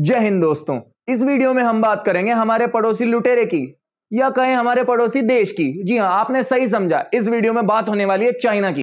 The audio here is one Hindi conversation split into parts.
जय हिंद दोस्तों इस वीडियो में हम बात करेंगे हमारे पड़ोसी लुटेरे की या कहें हमारे पड़ोसी देश की जी हाँ आपने सही समझा इस वीडियो में बात होने वाली है चाइना की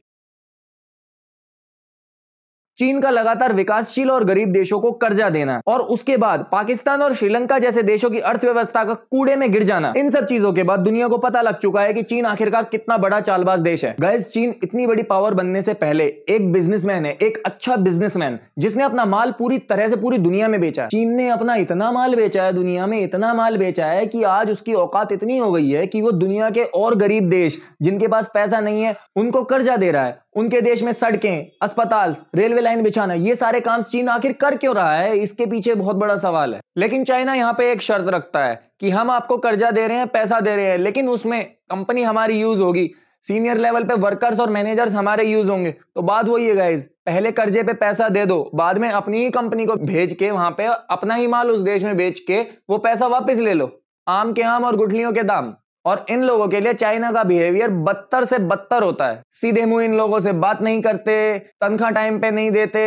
चीन का लगातार विकासशील और गरीब देशों को कर्जा देना और उसके बाद पाकिस्तान और श्रीलंका जैसे देशों की अर्थव्यवस्था का कूड़े में गिर जाना इन सब चीजों के बाद दुनिया को पता लग चुका है कि चीन आखिरकार कितना बड़ा चालबाज देश है गैस चीन इतनी बड़ी पावर बनने से पहले एक बिजनेसमैन है एक अच्छा बिजनेसमैन जिसने अपना माल पूरी तरह से पूरी दुनिया में बेचा चीन ने अपना इतना माल बेचा है दुनिया में इतना माल बेचा है कि आज उसकी औकात इतनी हो गई है कि वो दुनिया के और गरीब देश जिनके पास पैसा नहीं है उनको कर्जा दे रहा है उनके देश में सड़कें अस्पताल रेलवे लाइन बिछाना ये सारे काम चीन आखिर कर क्यों रहा है इसके पीछे बहुत बड़ा सवाल है लेकिन चाइना यहाँ पे एक शर्त रखता है कि हम आपको कर्जा दे रहे हैं पैसा दे रहे हैं लेकिन उसमें कंपनी हमारी यूज होगी सीनियर लेवल पे वर्कर्स और मैनेजर्स हमारे यूज होंगे तो बात वही है गाइज पहले कर्जे पे पैसा दे दो बाद में अपनी ही कंपनी को भेज के वहां पे अपना ही माल उस देश में बेच के वो पैसा वापस ले लो आम के आम और गुठलियों के दाम और इन लोगों के लिए चाइना का बिहेवियर बदतर से बदतर होता है सीधे मुंह इन लोगों से बात नहीं करते तनख्वाह टाइम पे नहीं देते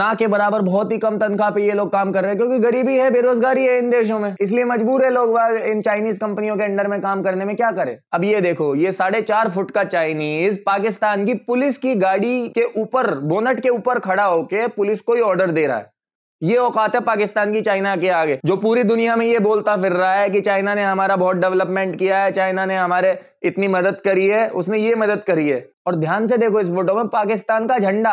ना के बराबर बहुत ही कम तनख्वाह पे ये लोग काम कर रहे हैं क्योंकि गरीबी है बेरोजगारी है इन देशों में इसलिए मजबूर है लोग इन चाइनीज कंपनियों के अंडर में काम करने में क्या करें अब ये देखो ये साढ़े चार फुट का चाइनीज पाकिस्तान की पुलिस की गाड़ी के ऊपर बोनट के ऊपर खड़ा होके पुलिस को ही ऑर्डर दे रहा है ये औकात है पाकिस्तान की चाइना के आगे जो पूरी दुनिया में ये बोलता फिर रहा है कि चाइना ने हमारा बहुत डेवलपमेंट किया है चाइना ने हमारे इतनी मदद करी है उसने ये मदद करी है और ध्यान से देखो इस फोटो में पाकिस्तान का झंडा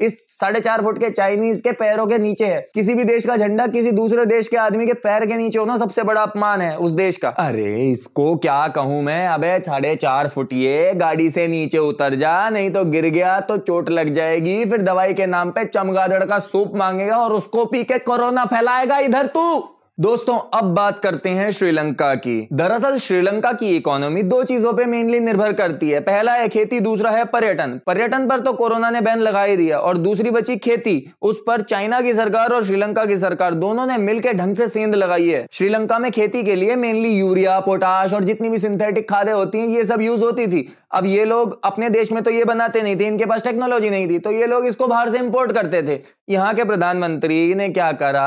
इस साढ़े चार फुट के चाइनीज के पैरों के नीचे है किसी भी देश का झंडा किसी दूसरे देश के आदमी के पैर के नीचे होना सबसे बड़ा अपमान है उस देश का अरे इसको क्या कहूं मैं अबे साढ़े चार फुट ये गाड़ी से नीचे उतर जा नहीं तो गिर गया तो चोट लग जाएगी फिर दवाई के नाम पे चमगादड़ का सूप मांगेगा और उसको पी के कोरोना फैलाएगा इधर तू दोस्तों अब बात करते हैं श्रीलंका की दरअसल श्रीलंका की इकोनॉमी दो चीजों पे मेनली निर्भर करती है पहला है खेती दूसरा है पर्यटन पर्यटन पर तो कोरोना ने बैन लगा ही दिया और दूसरी बची खेती उस पर चाइना की सरकार और श्रीलंका की सरकार दोनों ने मिलकर ढंग से सेंध लगाई है श्रीलंका में खेती के लिए मेनली यूरिया पोटाश और जितनी भी सिंथेटिक खादें होती हैं ये सब यूज होती थी अब ये लोग अपने देश में तो ये बनाते नहीं थे इनके पास टेक्नोलॉजी नहीं थी तो ये लोग इसको बाहर से इंपोर्ट करते थे यहाँ के प्रधानमंत्री ने क्या करा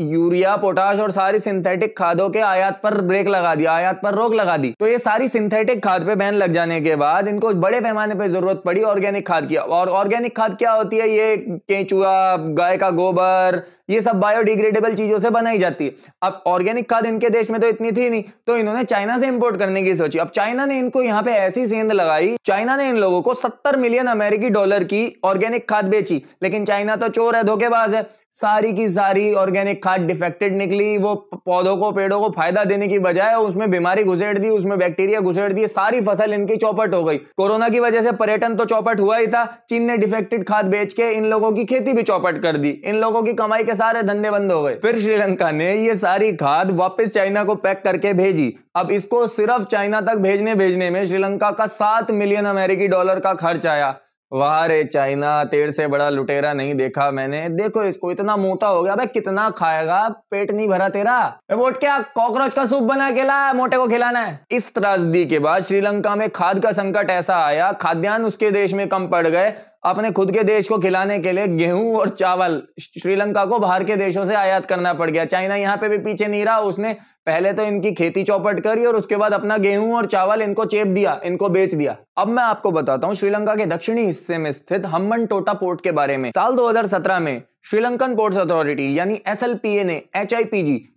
यूरिया पोटाश और सारी सिंथेटिक खादों के आयात पर ब्रेक लगा दिया आयात पर रोक लगा दी तो ये सारी सिंथेटिक खाद पे बैन लग जाने के बाद इनको बड़े पैमाने पर जरूरत पड़ी ऑर्गेनिक खाद की और ऑर्गेनिक खाद क्या होती है ये केंचुआ गाय का गोबर ये सब बायोडिग्रेडेबल चीजों से बनाई जाती है अब ऑर्गेनिक खाद इनके देश में तो इतनी थी नहीं तो इन्होंने चाइना से इंपोर्ट करने की सोची अब चाइना ने इनको यहाँ पे ऐसी सेंध लगाई चाइना ने इन लोगों को सत्तर मिलियन अमेरिकी डॉलर की ऑर्गेनिक खाद बेची लेकिन चाइना तो चोर है धोखेबाज है सारी की सारी ऑर्गेनिक खाद डिफेक्टेड निकली वो पौधों को पेड़ों को फायदा देने की बजाय उसमें बीमारी घुसेड़ दी उसमें बैक्टीरिया घुसेड़ दिए सारी फसल इनकी चौपट हो गई कोरोना की वजह से पर्यटन तो चौपट हुआ ही था चीन ने डिफेक्टेड खाद बेच के इन लोगों की खेती भी चौपट कर दी इन लोगों की कमाई के सारे धंधे बंद हो गए फिर श्रीलंका ने ये सारी खाद वापस चाइना को पैक करके भेजी अब इसको सिर्फ चाइना तक भेजने भेजने में श्रीलंका का सात मिलियन अमेरिकी डॉलर का खर्च आया वाह रे चाइना तेर से बड़ा लुटेरा नहीं देखा मैंने देखो इसको इतना मोटा हो गया भाई कितना खाएगा पेट नहीं भरा तेरा वोट क्या कॉकरोच का सूप बना के ला मोटे को खिलाना है इस त्रासदी के बाद श्रीलंका में खाद का संकट ऐसा आया खाद्यान्न उसके देश में कम पड़ गए अपने खुद के देश को खिलाने के लिए गेहूं और चावल श्रीलंका को बाहर के देशों से आयात करना पड़ गया चाइना यहाँ पे भी पीछे नहीं रहा उसने पहले तो इनकी खेती चौपट करी और उसके बाद अपना गेहूं और चावल इनको चेप दिया इनको बेच दिया अब मैं आपको बताता हूँ श्रीलंका के दक्षिणी हिस्से में स्थित हम्बन टोटा पोर्ट के बारे में साल दो में श्रीलंकन पोर्ट्स अथॉरिटी यानी एस ने एच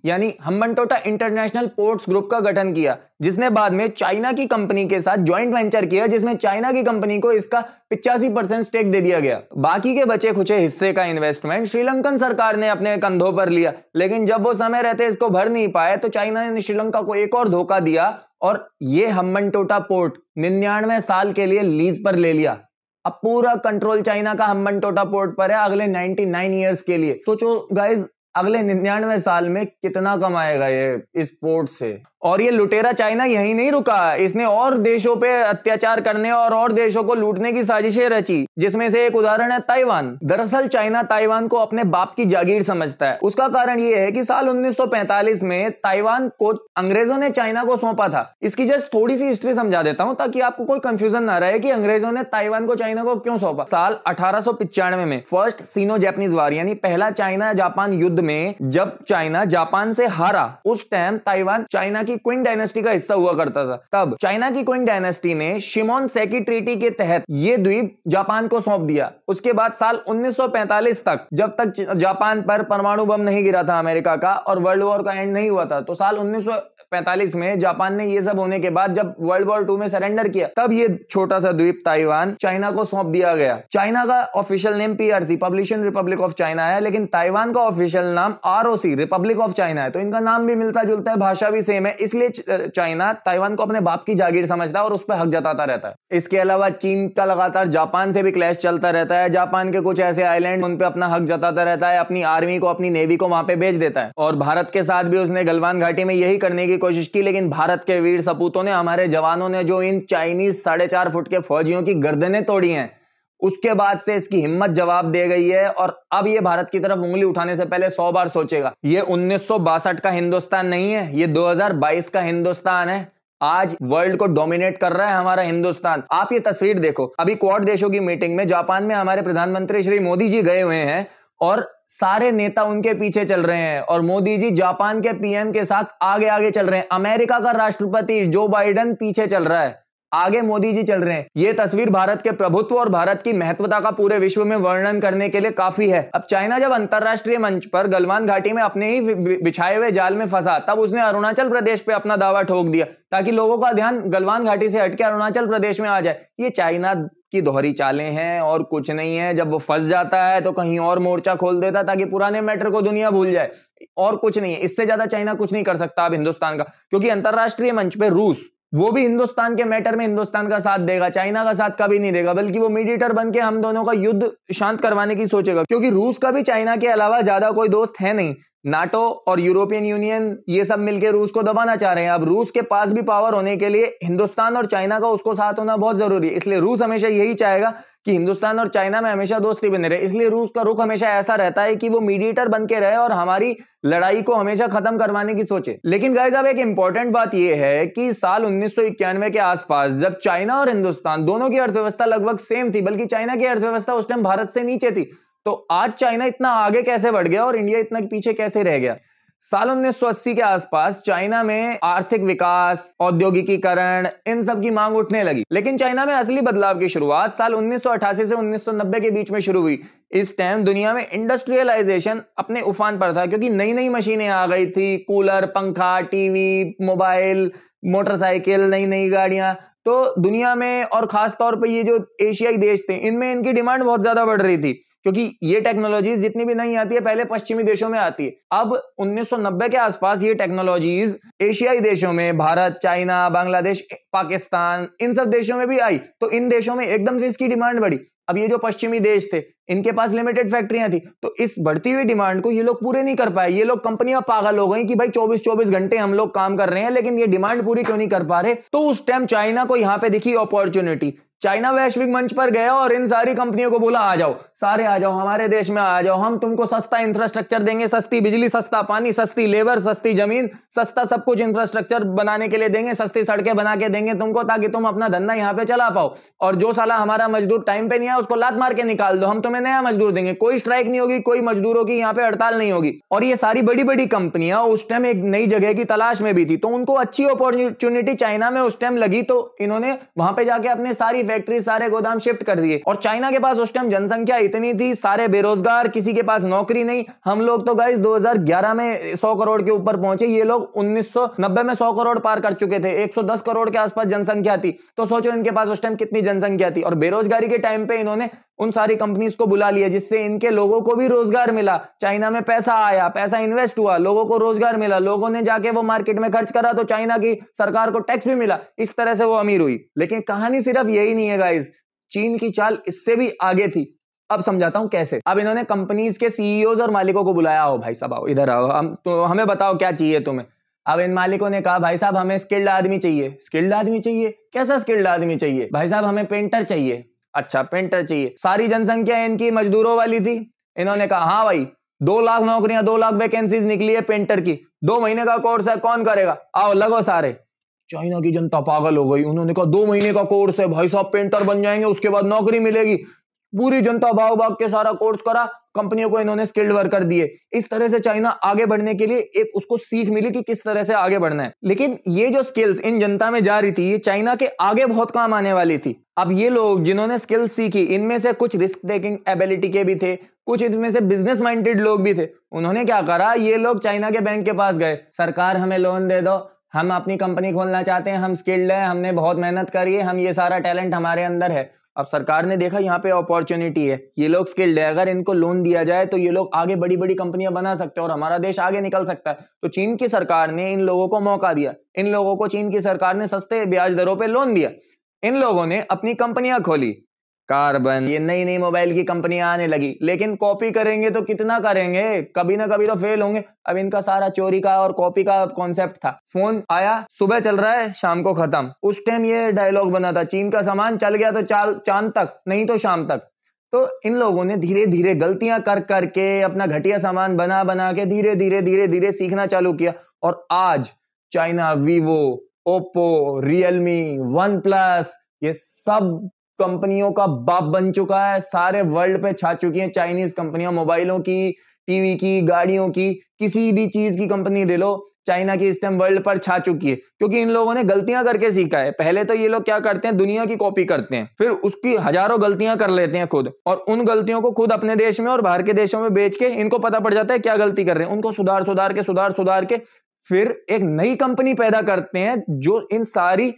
यानी हम्बनटोटा इंटरनेशनल पोर्ट्स ग्रुप का गठन किया जिसने बाद में चाइना की कंपनी के साथ ज्वाइंट वेंचर किया जिसमें चाइना की कंपनी को इसका पिचासी परसेंट स्टेक दे दिया गया बाकी के बचे खुचे हिस्से का इन्वेस्टमेंट श्रीलंकन सरकार ने अपने कंधों पर लिया लेकिन जब वो समय रहते इसको भर नहीं पाए तो चाइना ने श्रीलंका को एक और धोखा दिया और ये हम्बनटोटा पोर्ट निन्यानवे साल के लिए लीज पर ले लिया अब पूरा कंट्रोल चाइना का हम्बन टोटा पोर्ट पर है अगले 99 इयर्स के लिए सोचो गाइज अगले निन्यानवे साल में कितना कमाएगा ये इस पोर्ट से और ये लुटेरा चाइना यही नहीं रुका इसने और देशों पे अत्याचार करने और और देशों को लूटने की साजिशें रची जिसमें से एक उदाहरण है ताइवान दरअसल चाइना ताइवान को अपने बाप की जागीर समझता है उसका कारण ये है कि साल 1945 में ताइवान को अंग्रेजों ने चाइना को सौंपा था इसकी जस्ट थोड़ी सी हिस्ट्री समझा देता हूँ ताकि आपको कोई कंफ्यूजन ना रहे की अंग्रेजों ने ताइवान को चाइना को क्यों सौंपा साल अठारह में फर्स्ट सीनो जैपनीज वार यानी पहला चाइना जापान युद्ध में जब चाइना जापान से हारा उस टाइम ताइवान चाइना की की क्विंग डायनेस्टी का हिस्सा हुआ करता था तब चाइना की क्विंग डायनेस्टी ने शिमोन सेकी ट्रीटी के तहत ये द्वीप जापान को सौंप दिया उसके बाद साल 1945 तक जब तक जापान पर परमाणु बम नहीं गिरा था अमेरिका का और वर्ल्ड वॉर का एंड नहीं हुआ था तो साल 1945 में जापान ने ये सब होने के बाद जब वर्ल्ड वॉर टू में सरेंडर किया तब ये छोटा सा द्वीप ताइवान चाइना को सौंप दिया गया चाइना का ऑफिशियल नेम पीआरसी पब्लिशन रिपब्लिक ऑफ चाइना है लेकिन ताइवान का ऑफिशियल नाम आरओसी रिपब्लिक ऑफ चाइना है तो इनका नाम भी मिलता जुलता है भाषा भी सेम है इसलिए चाइना ताइवान को अपने बाप की जागीर समझता है और उस पर हक जताता रहता है इसके अलावा चीन का लगातार जापान से भी क्लैश चलता रहता है जापान के कुछ ऐसे आइलैंड उन पर अपना हक जताता रहता है अपनी आर्मी को अपनी नेवी को वहां पे भेज देता है और भारत के साथ भी उसने गलवान घाटी में यही करने की कोशिश की लेकिन भारत के वीर सपूतों ने हमारे जवानों ने जो इन चाइनीज साढ़े चार फुट के फौजियों की गर्दनें तोड़ी हैं उसके बाद से इसकी हिम्मत जवाब दे गई है और अब ये भारत की तरफ उंगली उठाने से पहले सौ बार सोचेगा ये उन्नीस का हिंदुस्तान नहीं है ये 2022 का हिंदुस्तान है आज वर्ल्ड को डोमिनेट कर रहा है हमारा हिंदुस्तान आप ये तस्वीर देखो अभी क्वाड देशों की मीटिंग में जापान में हमारे प्रधानमंत्री श्री मोदी जी गए हुए हैं और सारे नेता उनके पीछे चल रहे हैं और मोदी जी जापान के पीएम के साथ आगे आगे चल रहे हैं अमेरिका का राष्ट्रपति जो बाइडन पीछे चल रहा है आगे मोदी जी चल रहे हैं ये तस्वीर भारत के प्रभुत्व और भारत की महत्वता का पूरे विश्व में वर्णन करने के लिए काफी है अब चाइना जब अंतरराष्ट्रीय मंच पर गलवान घाटी में अपने ही बिछाए हुए जाल में फंसा तब उसने अरुणाचल प्रदेश पे अपना दावा ठोक दिया ताकि लोगों का ध्यान गलवान घाटी से हटके अरुणाचल प्रदेश में आ जाए ये चाइना की दोहरी चालें हैं और कुछ नहीं है जब वो फंस जाता है तो कहीं और मोर्चा खोल देता ताकि पुराने मैटर को दुनिया भूल जाए और कुछ नहीं है इससे ज्यादा चाइना कुछ नहीं कर सकता अब हिंदुस्तान का क्योंकि अंतर्राष्ट्रीय मंच पे रूस वो भी हिंदुस्तान के मैटर में हिंदुस्तान का साथ देगा चाइना का साथ कभी नहीं देगा बल्कि वो मीडिएटर बन के हम दोनों का युद्ध शांत करवाने की सोचेगा क्योंकि रूस का भी चाइना के अलावा ज्यादा कोई दोस्त है नहीं नाटो और यूरोपियन यूनियन ये सब मिलकर रूस को दबाना चाह रहे हैं अब रूस के पास भी पावर होने के लिए हिंदुस्तान और चाइना का उसको साथ होना बहुत जरूरी है इसलिए रूस हमेशा यही चाहेगा कि हिंदुस्तान और चाइना में हमेशा दोस्ती बने रहे इसलिए रूस का रुख हमेशा ऐसा रहता है कि वो मीडिएटर बन के रहे और हमारी लड़ाई को हमेशा खत्म करवाने की सोचे लेकिन गाय साहब एक इंपॉर्टेंट बात यह है कि साल उन्नीस के आसपास जब चाइना और हिंदुस्तान दोनों की अर्थव्यवस्था लगभग सेम थी बल्कि चाइना की अर्थव्यवस्था उस टाइम भारत से नीचे थी तो आज चाइना इतना आगे कैसे बढ़ गया और इंडिया इतना पीछे कैसे रह गया साल अस्सी के आसपास चाइना में आर्थिक विकास औद्योगिकीकरण इन सब की मांग उठने लगी लेकिन चाइना में असली बदलाव की शुरुआत साल 1988 से 1990 के बीच में शुरू हुई इस टाइम दुनिया में इंडस्ट्रियलाइजेशन अपने उफान पर था क्योंकि नई नई मशीनें आ गई थी कूलर पंखा टीवी मोबाइल मोटरसाइकिल नई नई गाड़ियां तो दुनिया में और खासतौर पर ये जो एशियाई देश थे इनमें इनकी डिमांड बहुत ज्यादा बढ़ रही थी क्योंकि ये टेक्नोलॉजीज जितनी भी नहीं आती है पहले पश्चिमी देशों में आती है अब 1990 के आसपास ये टेक्नोलॉजीज एशियाई देशों में भारत चाइना बांग्लादेश पाकिस्तान इन सब देशों में भी आई तो इन देशों में एकदम से इसकी डिमांड बढ़ी अब ये जो पश्चिमी देश थे इनके पास लिमिटेड फैक्ट्रियां थी तो इस बढ़ती हुई डिमांड को ये लोग पूरे नहीं कर पाए ये लोग कंपनियां पागल हो गई कि भाई 24 24 घंटे हम लोग काम कर रहे हैं लेकिन ये डिमांड पूरी क्यों नहीं कर पा रहे तो उस टाइम चाइना को यहां पे दिखी अपॉर्चुनिटी चाइना वैश्विक मंच पर गया और इन सारी कंपनियों को बोला आ जाओ सारे आ जाओ हमारे देश में आ जाओ हम तुमको सस्ता इंफ्रास्ट्रक्चर देंगे सस्ती बिजली सस्ता पानी सस्ती लेबर सस्ती जमीन सस्ता सब कुछ इंफ्रास्ट्रक्चर बनाने के लिए देंगे सस्ती सड़कें बना के देंगे तुमको ताकि तुम अपना धंधा यहाँ पे चला पाओ और जो साला हमारा मजदूर टाइम पे नहीं आया उसको लात मार के निकाल दो हम तुम्हें नया मजदूर देंगे कोई स्ट्राइक नहीं होगी कोई मजदूरों की यहाँ पे हड़ताल नहीं होगी और ये सारी बड़ी बड़ी कंपनियां उस टाइम एक नई जगह की तलाश में भी थी तो उनको अच्छी अपॉर्चुनिटी चाइना में उस टाइम लगी तो इन्होंने वहां पे जाके अपने सारी फैक्ट्री सारे गोदाम शिफ्ट कर दिए और चाइना के पास उस टाइम जनसंख्या इतनी थी सारे बेरोजगार किसी के पास नौकरी नहीं हम लोग तो गाइस 2011 में 100 करोड़ के ऊपर पहुंचे ये लोग 1990 में 100 करोड़ पार कर चुके थे 110 करोड़ के आसपास जनसंख्या थी तो सोचो इनके पास उस टाइम कितनी जनसंख्या थी और बेरोजगारी के टाइम पे इन्होंने उन सारी कंपनीज को बुला लिया जिससे इनके लोगों को भी रोजगार मिला चाइना में पैसा आया पैसा इन्वेस्ट हुआ लोगों को रोजगार मिला लोगों ने जाके वो मार्केट में खर्च करा तो चाइना की सरकार को टैक्स भी मिला इस तरह से वो अमीर हुई लेकिन कहानी सिर्फ यही नहीं है गाइज चीन की चाल इससे भी आगे थी अब समझाता हूँ कैसे अब इन्होंने कंपनीज के सीईओ और मालिकों को बुलाया हो भाई साहब आओ इधर आओ हम तो हमें बताओ क्या चाहिए तुम्हें अब इन मालिकों ने कहा भाई साहब हमें स्किल्ड आदमी चाहिए स्किल्ड आदमी चाहिए कैसा स्किल्ड आदमी चाहिए भाई साहब हमें पेंटर चाहिए अच्छा पेंटर चाहिए सारी जनसंख्या इनकी मजदूरों वाली थी इन्होंने कहा हाँ भाई दो लाख नौकरियां दो लाख वैकेंसीज निकली है पेंटर की दो महीने का कोर्स है कौन करेगा आओ लगो सारे चाइना की जनता पागल हो गई उन्होंने कहा दो महीने का कोर्स है भाई साहब पेंटर बन जाएंगे उसके बाद नौकरी मिलेगी पूरी जनता भाव भाग के सारा कोर्स करा कंपनियों को इन्होंने स्किल्ड वर्कर दिए इस तरह से चाइना आगे बढ़ने के लिए एक उसको सीख मिली कि किस तरह से आगे बढ़ना है लेकिन ये जो स्किल्स इन जनता में जा रही थी ये चाइना के आगे बहुत काम आने वाली थी अब ये लोग जिन्होंने स्किल्स सीखी इनमें से कुछ रिस्क टेकिंग एबिलिटी के भी थे कुछ इनमें से बिजनेस माइंडेड लोग भी थे उन्होंने क्या करा ये लोग चाइना के बैंक के पास गए सरकार हमें लोन दे दो हम अपनी कंपनी खोलना चाहते हैं हम स्किल्ड हैं हमने बहुत मेहनत करी है हम ये सारा टैलेंट हमारे अंदर है अब सरकार ने देखा यहाँ पे अपॉर्चुनिटी है ये लोग स्किल्ड है अगर इनको लोन दिया जाए तो ये लोग आगे बड़ी बड़ी कंपनियां बना सकते हैं और हमारा देश आगे निकल सकता है तो चीन की सरकार ने इन लोगों को मौका दिया इन लोगों को चीन की सरकार ने सस्ते ब्याज दरों पर लोन दिया इन लोगों ने अपनी कंपनियां खोली कार्बन ये नई नई मोबाइल की कंपनियां आने लगी लेकिन कॉपी करेंगे तो कितना करेंगे कभी ना कभी तो फेल होंगे अब इनका सारा चोरी का और कॉपी का कॉन्सेप्ट था फोन आया सुबह चल रहा है शाम को खत्म उस टाइम ये डायलॉग बना था चीन का सामान चल गया तो चाल चांद तक नहीं तो शाम तक तो इन लोगों ने धीरे धीरे गलतियां कर करके अपना घटिया सामान बना बना के धीरे धीरे धीरे धीरे सीखना चालू किया और आज China Vivo Oppo Realme OnePlus ये सब कंपनियों का बाप बन चुका है सारे वर्ल्ड पे छा चुकी हैं चाइनीज कंपनियां मोबाइलों की टीवी की गाड़ियों की किसी भी चीज की कंपनी ले लो चाइना की इस टाइम वर्ल्ड पर छा चुकी है क्योंकि इन लोगों ने गलतियां करके सीखा है पहले तो ये लोग क्या करते हैं दुनिया की कॉपी करते हैं फिर उसकी हजारों गलतियां कर लेते हैं खुद और उन गलतियों को खुद अपने देश में और बाहर के देशों में बेच के इनको पता पड़ जाता है क्या गलती कर रहे हैं उनको सुधार सुधार के सुधार सुधार के फिर एक नई कंपनी पैदा करते हैं जो इन सारी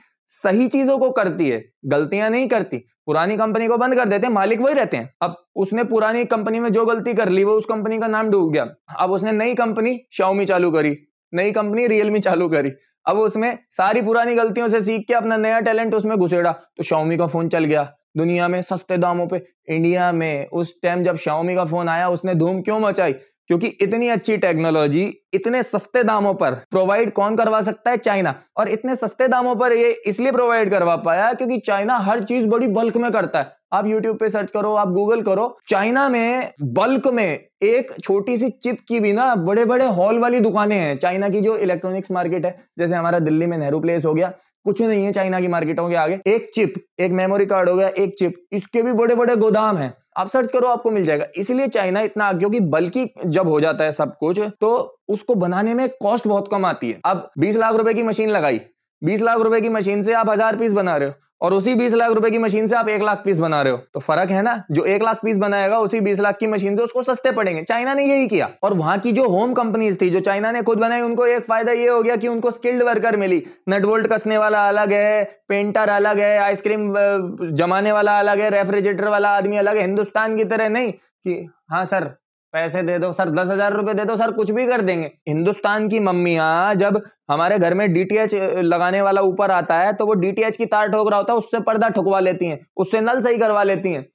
सही चीजों को करती है गलतियां नहीं करती पुरानी कंपनी को बंद कर देते हैं मालिक वही रहते हैं अब उसने पुरानी कंपनी में जो गलती कर ली वो उस कंपनी का नाम डूब गया अब उसने नई कंपनी शाओमी चालू करी नई कंपनी रियलमी चालू करी अब उसमें सारी पुरानी गलतियों से सीख के अपना नया टैलेंट उसमें घुसेड़ा तो शाओमी का फोन चल गया दुनिया में सस्ते दामों पे इंडिया में उस टाइम जब शाओमी का फोन आया उसने धूम क्यों मचाई क्योंकि इतनी अच्छी टेक्नोलॉजी इतने सस्ते दामों पर प्रोवाइड कौन करवा सकता है चाइना और इतने सस्ते दामों पर ये इसलिए प्रोवाइड करवा पाया क्योंकि चाइना हर चीज बड़ी बल्क में करता है आप YouTube पे सर्च करो आप गूगल करो चाइना में बल्क में एक छोटी सी चिप की भी ना बड़े बड़े हॉल वाली दुकानें हैं चाइना की जो इलेक्ट्रॉनिक्स मार्केट है जैसे हमारा दिल्ली में नेहरू प्लेस हो गया कुछ नहीं है चाइना की मार्केटों के आगे एक चिप एक मेमोरी कार्ड हो गया एक चिप इसके भी बड़े बड़े गोदाम है आप सर्च करो आपको मिल जाएगा इसलिए चाइना इतना आगे क्योंकि बल्कि जब हो जाता है सब कुछ तो उसको बनाने में कॉस्ट बहुत कम आती है अब बीस लाख रुपए की मशीन लगाई बीस लाख रुपए की मशीन से आप हजार पीस बना रहे हो और उसी बीस लाख रुपए की मशीन से आप एक लाख पीस बना रहे हो तो फर्क है ना जो एक लाख पीस बनाएगा उसी बीस लाख की मशीन से उसको सस्ते पड़ेंगे चाइना ने यही किया और वहां की जो होम कंपनीज थी जो चाइना ने खुद बनाई उनको एक फायदा ये हो गया कि उनको स्किल्ड वर्कर मिली नटवोल्ट कसने वाला अलग है पेंटर अलग है आइसक्रीम जमाने वाला अलग है रेफ्रिजरेटर वाला आदमी अलग है हिंदुस्तान की तरह नहीं कि हाँ सर पैसे दे दो सर दस हजार रुपए दे दो सर कुछ भी कर देंगे हिंदुस्तान की मम्मिया हाँ, जब हमारे घर में डीटीएच लगाने वाला ऊपर आता है तो वो डीटीएच की तार ठोक रहा होता है उससे पर्दा ठुकवा लेती हैं उससे नल सही करवा लेती हैं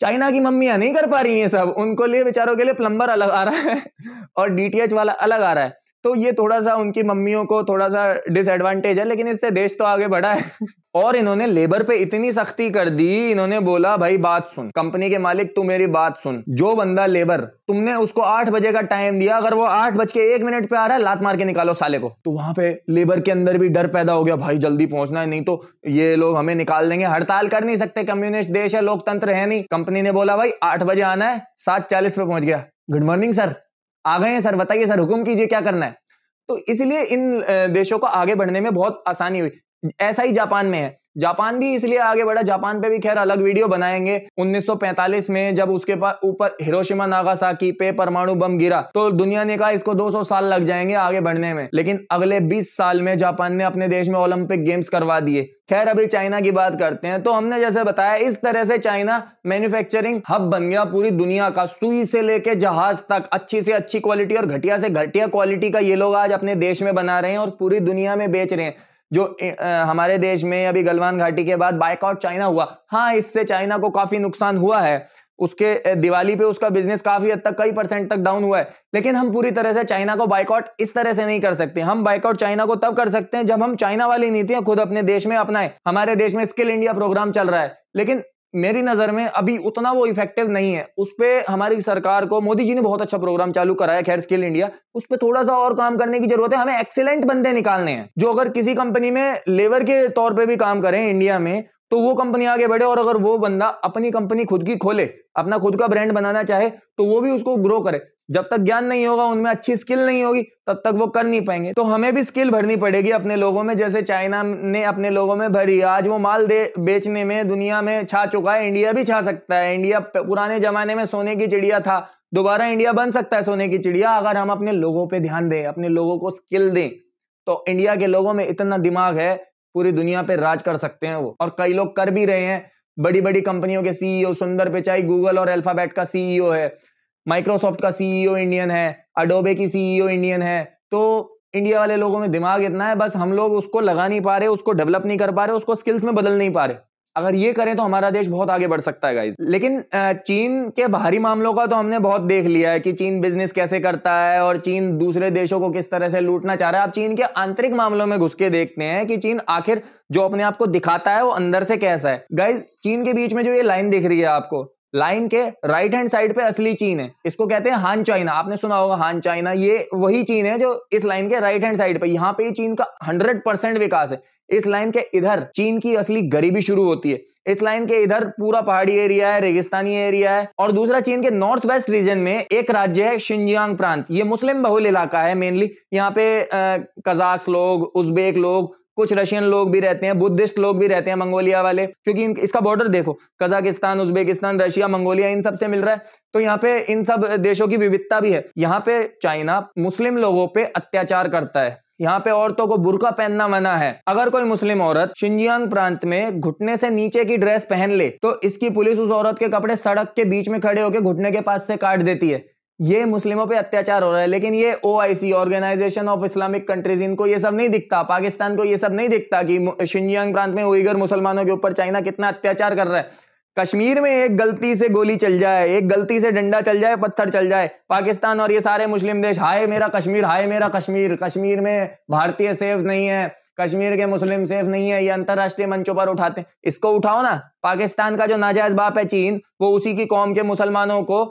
चाइना की मम्मियां नहीं कर पा रही हैं सब उनको लिए बेचारों के लिए प्लम्बर अलग आ रहा है और डीटीएच वाला अलग आ रहा है तो ये थोड़ा सा उनकी मम्मियों को थोड़ा सा डिसएडवांटेज है लेकिन इससे देश तो आगे बढ़ा है और इन्होंने लेबर पे इतनी सख्ती कर दी इन्होंने बोला भाई बात सुन कंपनी के मालिक तू मेरी बात सुन जो बंदा लेबर तुमने उसको आठ बजे का टाइम दिया अगर वो आठ बज के एक मिनट पे आ रहा है लात मार के निकालो साले को तो वहां पे लेबर के अंदर भी डर पैदा हो गया भाई जल्दी पहुंचना है नहीं तो ये लोग हमें निकाल देंगे हड़ताल कर नहीं सकते कम्युनिस्ट देश है लोकतंत्र है नहीं कंपनी ने बोला भाई आठ बजे आना है सात चालीस पे पहुंच गया गुड मॉर्निंग सर आ गए हैं सर बताइए सर हुक्म कीजिए क्या करना है तो इसलिए इन देशों को आगे बढ़ने में बहुत आसानी हुई ऐसा ही जापान में है जापान भी इसलिए आगे बढ़ा जापान पे भी खैर अलग वीडियो बनाएंगे 1945 में जब उसके पास ऊपर हिरोशिमा नागासाकी पे परमाणु बम गिरा तो दुनिया ने कहा इसको 200 साल लग जाएंगे आगे बढ़ने में लेकिन अगले 20 साल में जापान ने अपने देश में ओलंपिक गेम्स करवा दिए खैर अभी चाइना की बात करते हैं तो हमने जैसे बताया इस तरह से चाइना मैन्युफैक्चरिंग हब बन गया पूरी दुनिया का सुई से लेके जहाज तक अच्छी से अच्छी क्वालिटी और घटिया से घटिया क्वालिटी का ये लोग आज अपने देश में बना रहे हैं और पूरी दुनिया में बेच रहे हैं जो हमारे देश में अभी गलवान घाटी के बाद बाइकआउट चाइना हुआ हाँ इससे चाइना को काफी नुकसान हुआ है उसके दिवाली पे उसका बिजनेस काफी हद तक कई परसेंट तक डाउन हुआ है लेकिन हम पूरी तरह से चाइना को बाइकआउट इस तरह से नहीं कर सकते हम बाइकआउट चाइना को तब कर सकते हैं जब हम चाइना वाली नीतियां खुद अपने देश में अपनाएं हमारे देश में स्किल इंडिया प्रोग्राम चल रहा है लेकिन मेरी नज़र में अभी उतना वो इफेक्टिव नहीं है उस पर हमारी सरकार को मोदी जी ने बहुत अच्छा प्रोग्राम चालू कराया खैर स्किल इंडिया उस पर थोड़ा सा और काम करने की जरूरत है हमें एक्सीलेंट बंदे निकालने हैं जो अगर किसी कंपनी में लेबर के तौर पर भी काम करें इंडिया में तो वो कंपनी आगे बढ़े और अगर वो बंदा अपनी कंपनी खुद की खोले अपना खुद का ब्रांड बनाना चाहे तो वो भी उसको ग्रो करे जब तक ज्ञान नहीं होगा उनमें अच्छी स्किल नहीं होगी तब तक वो कर नहीं पाएंगे तो हमें भी स्किल भरनी पड़ेगी अपने लोगों में जैसे चाइना ने अपने लोगों में भरी आज वो माल दे बेचने में दुनिया में छा चुका है इंडिया भी छा सकता है इंडिया पुराने जमाने में सोने की चिड़िया था दोबारा इंडिया बन सकता है सोने की चिड़िया अगर हम अपने लोगों पर ध्यान दें अपने लोगों को स्किल दें तो इंडिया के लोगों में इतना दिमाग है पूरी दुनिया पर राज कर सकते हैं वो और कई लोग कर भी रहे हैं बड़ी बड़ी कंपनियों के CEO e Sundar Pichai Google और अल्फाबेट का सीईओ e है माइक्रोसॉफ्ट का सीईओ इंडियन e है अडोबे की सीईओ इंडियन e है तो इंडिया वाले लोगों में दिमाग इतना है बस हम लोग उसको लगा नहीं पा रहे उसको डेवलप नहीं कर पा रहे उसको स्किल्स में बदल नहीं पा रहे अगर ये करें तो हमारा देश बहुत आगे बढ़ सकता है गाइज लेकिन चीन के बाहरी मामलों का तो हमने बहुत देख लिया है कि चीन बिजनेस कैसे करता है और चीन दूसरे देशों को किस तरह से लूटना चाह रहा है आप चीन के आंतरिक मामलों में घुस के देखते हैं कि चीन आखिर जो अपने आप को दिखाता है वो अंदर से कैसा है गाइज चीन के बीच में जो ये लाइन दिख रही है आपको लाइन के राइट हैंड साइड पे असली चीन है इसको कहते हैं हान चाइना आपने सुना होगा हान चाइना ये वही चीन है जो इस लाइन के राइट हैंड साइड पे यहाँ पे चीन का हंड्रेड परसेंट विकास है इस लाइन के इधर चीन की असली गरीबी शुरू होती है इस लाइन के इधर पूरा पहाड़ी एरिया है रेगिस्तानी एरिया है और दूसरा चीन के नॉर्थ वेस्ट रीजन में एक राज्य है शिंजियांग प्रांत ये मुस्लिम बहुल इलाका है मेनली यहाँ पे कजाक्स लोग उज्बेक लोग कुछ रशियन लोग भी रहते हैं बुद्धिस्ट लोग भी रहते हैं मंगोलिया वाले क्योंकि इसका बॉर्डर देखो कजाकिस्तान उज्बेकिस्तान रशिया मंगोलिया इन सब से मिल रहा है तो यहाँ पे इन सब देशों की विविधता भी है यहाँ पे चाइना मुस्लिम लोगों पे अत्याचार करता है यहाँ पे औरतों को बुरका पहनना मना है अगर कोई मुस्लिम औरत शिंजियांग प्रांत में घुटने से नीचे की ड्रेस पहन ले तो इसकी पुलिस उस औरत के कपड़े सड़क के बीच में खड़े होकर घुटने के पास से काट देती है ये मुस्लिमों पे अत्याचार हो रहा है लेकिन ये O organisation of Islamic countries इनको ये सब नहीं दिखता पाकिस्तान को ये सब नहीं दिखता कि शिनजियांग प्रांत में उइगर मुसलमानों के ऊपर चाइना कितना अत्याचार कर रहा है कश्मीर में एक गलती से गोली चल जाए एक गलती से डंडा चल जाए पत्थर चल जाए पाकिस्तान और ये सारे मुस्लिम देश हाय मेरा कश्मीर हाय मेरा कश्मीर कश्मीर में भारतीय सेफ नहीं है कश्मीर के मुस्लिम सेफ नहीं है ये अंतर्राष्ट्रीय मंचों पर उठाते इसको उठाओ ना पाकिस्तान का जो नाजायज बाप है चीन वो उसी की कौम के मुसलमानों को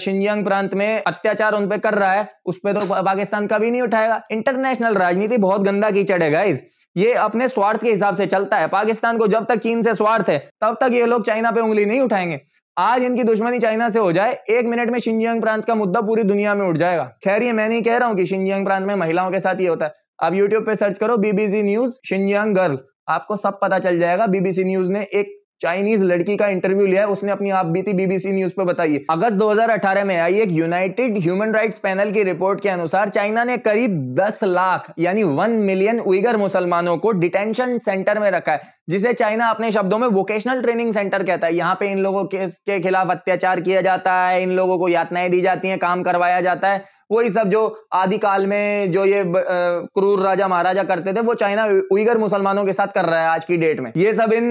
शिंजियांग प्रांत में अत्याचार उन कर रहा है उस पर तो पाकिस्तान कभी नहीं उठाएगा इंटरनेशनल राजनीति बहुत गंदा कीचड़ है गाइज ये अपने स्वार्थ के हिसाब से चलता है पाकिस्तान को जब तक चीन से स्वार्थ है तब तक ये लोग चाइना पे उंगली नहीं उठाएंगे आज इनकी दुश्मनी चाइना से हो जाए एक मिनट में शिंजियांग प्रांत का मुद्दा पूरी दुनिया में उठ जाएगा खैर ये मैं नहीं कह रहा हूँ कि शिंजियांग प्रांत में महिलाओं के साथ ये होता है आप यूट्यूब पे सर्च करो बीबीसी न्यूज शिंजियांग गर्ल आपको सब पता चल जाएगा बीबीसी न्यूज ने एक चाइनीज लड़की का इंटरव्यू लिया है उसने अपनी आप बीती बीबीसी न्यूज पर बताई अगस्त 2018 में आई एक यूनाइटेड ह्यूमन राइट्स पैनल की रिपोर्ट के अनुसार चाइना ने करीब 10 लाख यानी 1 मिलियन उइगर मुसलमानों को डिटेंशन सेंटर में रखा है जिसे चाइना अपने शब्दों में वोकेशनल ट्रेनिंग सेंटर कहता है यहाँ पे इन लोगों के, के खिलाफ अत्याचार किया जाता है इन लोगों को यातनाएं दी जाती हैं काम करवाया जाता है वही सब जो आदिकाल में जो ये क्रूर राजा महाराजा करते थे वो चाइना उइगर मुसलमानों के साथ कर रहा है आज की डेट में ये सब इन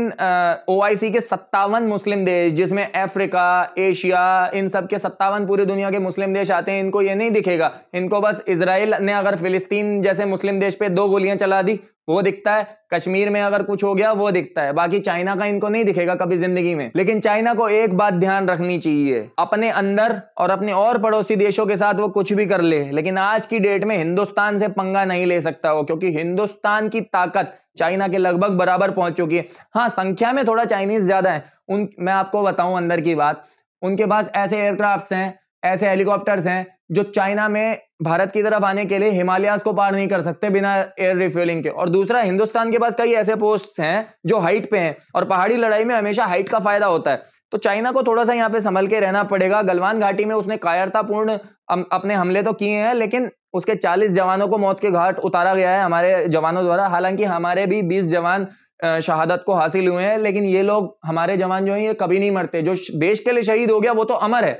ओ के सत्तावन मुस्लिम देश जिसमें अफ्रीका एशिया इन सब के सत्तावन पूरी दुनिया के मुस्लिम देश आते हैं इनको ये नहीं दिखेगा इनको बस इसराइल ने अगर फिलिस्तीन जैसे मुस्लिम देश पे दो गोलियां चला दी वो दिखता है कश्मीर में अगर कुछ हो गया वो दिखता है बाकी चाइना का इनको नहीं दिखेगा कभी जिंदगी में लेकिन चाइना को एक बात ध्यान रखनी चाहिए अपने अंदर और अपने और पड़ोसी देशों के साथ वो कुछ भी कर ले लेकिन आज की डेट में हिंदुस्तान से पंगा नहीं ले सकता वो क्योंकि हिंदुस्तान की ताकत चाइना के लगभग बराबर पहुंच चुकी है हाँ संख्या में थोड़ा चाइनीज ज्यादा है उन मैं आपको बताऊं अंदर की बात उनके पास ऐसे एयरक्राफ्ट हैं ऐसे हेलीकॉप्टर्स हैं जो चाइना में भारत की तरफ आने के लिए हिमालयास को पार नहीं कर सकते बिना एयर रिफ्यूलिंग के और दूसरा हिंदुस्तान के पास कई ऐसे पोस्ट हैं जो हाइट पे हैं और पहाड़ी लड़ाई में हमेशा हाइट का फायदा होता है तो चाइना को थोड़ा सा यहाँ पे संभल के रहना पड़ेगा गलवान घाटी में उसने कायरतापूर्ण अपने हमले तो किए हैं लेकिन उसके चालीस जवानों को मौत के घाट उतारा गया है हमारे जवानों द्वारा हालांकि हमारे भी बीस जवान शहादत को हासिल हुए हैं लेकिन ये लोग हमारे जवान जो हैं ये कभी नहीं मरते जो देश के लिए शहीद हो गया वो तो अमर है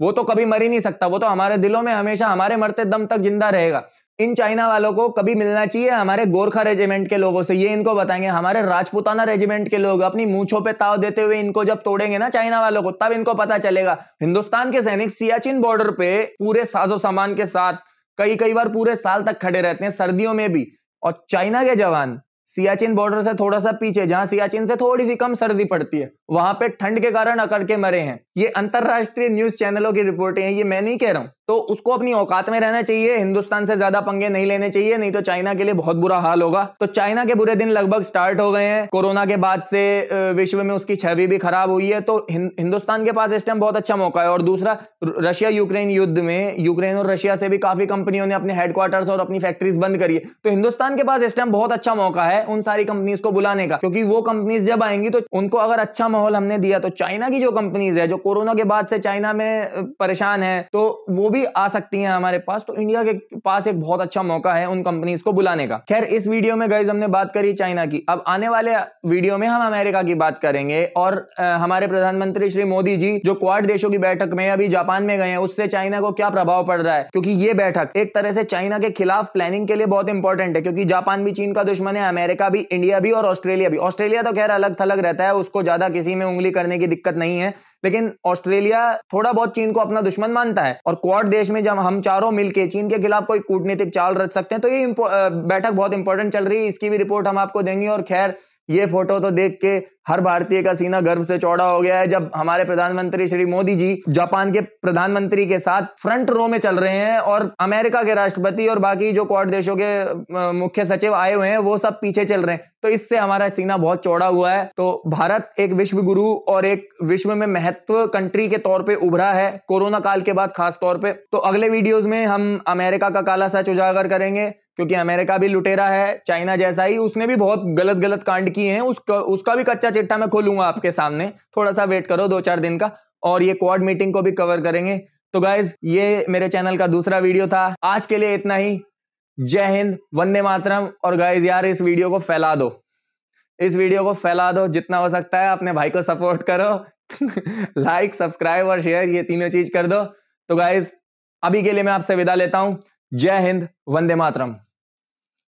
वो तो कभी मर ही नहीं सकता वो तो हमारे दिलों में हमेशा हमारे मरते दम तक जिंदा रहेगा इन चाइना वालों को कभी मिलना चाहिए हमारे गोरखा रेजिमेंट के लोगों से ये इनको बताएंगे हमारे राजपुताना रेजिमेंट के लोग अपनी मूछों पे ताव देते हुए इनको जब तोड़ेंगे ना चाइना वालों को तब इनको पता चलेगा हिंदुस्तान के सैनिक सियाचिन बॉर्डर पे पूरे साजो सामान के साथ कई कई बार पूरे साल तक खड़े रहते हैं सर्दियों में भी और चाइना के जवान सियाचिन बॉर्डर से थोड़ा सा पीछे जहां सियाचिन से थोड़ी सी कम सर्दी पड़ती है वहां पे ठंड के कारण अकड़ के मरे हैं ये अंतरराष्ट्रीय न्यूज चैनलों की रिपोर्टें हैं ये मैं नहीं कह रहा हूं तो उसको अपनी औकात में रहना चाहिए हिंदुस्तान से ज्यादा पंगे नहीं लेने चाहिए नहीं तो चाइना के लिए बहुत बुरा हाल होगा तो चाइना के बुरे दिन लगभग स्टार्ट हो गए हैं कोरोना के बाद से विश्व में उसकी छवि भी खराब हुई है तो हिंदुस्तान के पास इस टाइम बहुत अच्छा मौका है और दूसरा रशिया यूक्रेन युद्ध में यूक्रेन और रशिया से भी काफी कंपनियों ने अपने हेडक्वार्टर्स और अपनी फैक्ट्रीज बंद करी है तो हिंदुस्तान के पास इस टाइम बहुत अच्छा मौका है उन सारी कंपनीज को बुलाने का क्योंकि वो कंपनीज जब आएंगी तो उनको अगर अच्छा माहौल हमने दिया तो चाइना की जो कंपनीज है जो कोरोना के बाद से चाइना में परेशान है तो वो भी भी आ सकती हैं हमारे पास तो इंडिया के पास एक बहुत अच्छा मौका है उन कंपनीज को बुलाने का खैर इस वीडियो में गाइज हमने बात करी चाइना की अब आने वाले वीडियो में हम अमेरिका की बात करेंगे और हमारे प्रधानमंत्री श्री मोदी जी जो क्वाड देशों की बैठक में अभी जापान में गए हैं उससे चाइना को क्या प्रभाव पड़ रहा है क्योंकि ये बैठक एक तरह से चाइना के खिलाफ प्लानिंग के लिए बहुत इंपॉर्टेंट है क्योंकि जापान भी चीन का दुश्मन है अमेरिका भी इंडिया भी और ऑस्ट्रेलिया भी ऑस्ट्रेलिया तो खैर अलग थलग रहता है उसको ज्यादा किसी में उंगली करने की दिक्कत नहीं है लेकिन ऑस्ट्रेलिया थोड़ा बहुत चीन को अपना दुश्मन मानता है और क्वाड देश में जब हम चारों मिलकर चीन के खिलाफ कोई कूटनीतिक चाल रच सकते हैं तो ये बैठक बहुत इंपॉर्टेंट चल रही है इसकी भी रिपोर्ट हम आपको देंगे और खैर ये फोटो तो देख के हर भारतीय का सीना गर्व से चौड़ा हो गया है जब हमारे प्रधानमंत्री श्री मोदी जी जापान के प्रधानमंत्री के साथ फ्रंट रो में चल रहे हैं और अमेरिका के राष्ट्रपति और बाकी जो क्वाड देशों के मुख्य सचिव आए हुए हैं वो सब पीछे चल रहे हैं तो इससे हमारा सीना बहुत चौड़ा हुआ है तो भारत एक विश्व गुरु और एक विश्व में महत्व कंट्री के तौर पर उभरा है कोरोना काल के बाद खास तौर पर तो अगले वीडियोज में हम अमेरिका का काला सच उजागर करेंगे क्योंकि अमेरिका भी लुटेरा है चाइना जैसा ही उसने भी बहुत गलत गलत कांड किए हैं उसका उसका भी कच्चा चिट्ठा मैं खोलूंगा आपके सामने थोड़ा सा वेट करो दो चार दिन का और ये क्वाड मीटिंग को भी कवर करेंगे तो गाइज ये मेरे चैनल का दूसरा वीडियो था आज के लिए इतना ही जय हिंद वंदे मातरम और गाइज यार इस वीडियो को फैला दो इस वीडियो को फैला दो जितना हो सकता है अपने भाई को सपोर्ट करो लाइक सब्सक्राइब और शेयर ये तीनों चीज कर दो तो गाइज अभी के लिए मैं आपसे विदा लेता हूं जय हिंद वंदे मातरम